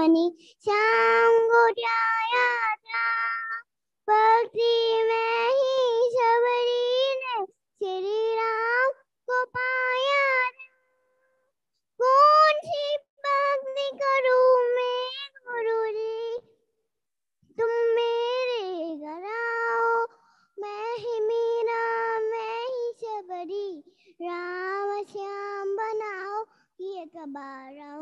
money Shyam गोटाया था भक्ति में ही शबरी ने श्री राम को पाया कौन सी भक्ति करूं मैं गुरु जी तुम मेरे घर आओ मैं ही मीरा मैं ही शबरी राम श्याम बनाओ ये कबारा तो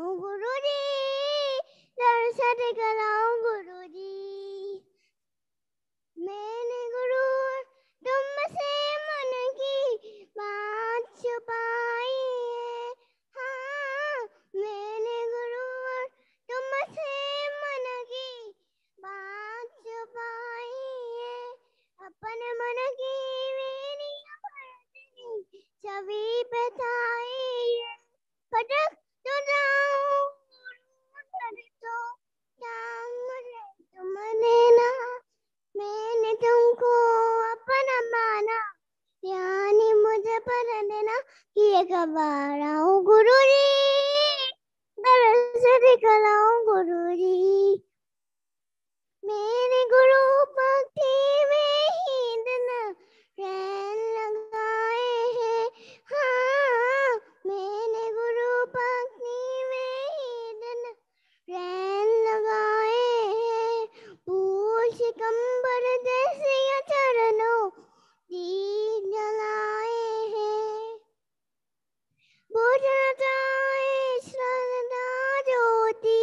कभी बताए तो पटक तो जाऊं तो तुमने ना मैंने तुमको अपना माना यानी मुझे पर देना कि ये कब हूँ गुरु जी दरअसल निकल आऊँ गुरु जी सिंह चरणों दीप जलाए हैं भोजन जाए श्रद्धा ज्योति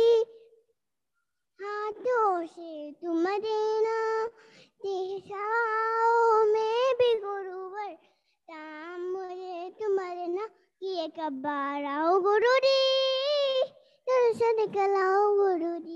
हाथों से तुम देना दिशाओं में भी गुरुवर ताम मुझे तुम्हारे ना कि एक बार आओ गुरु जी दर्शन गुरु जी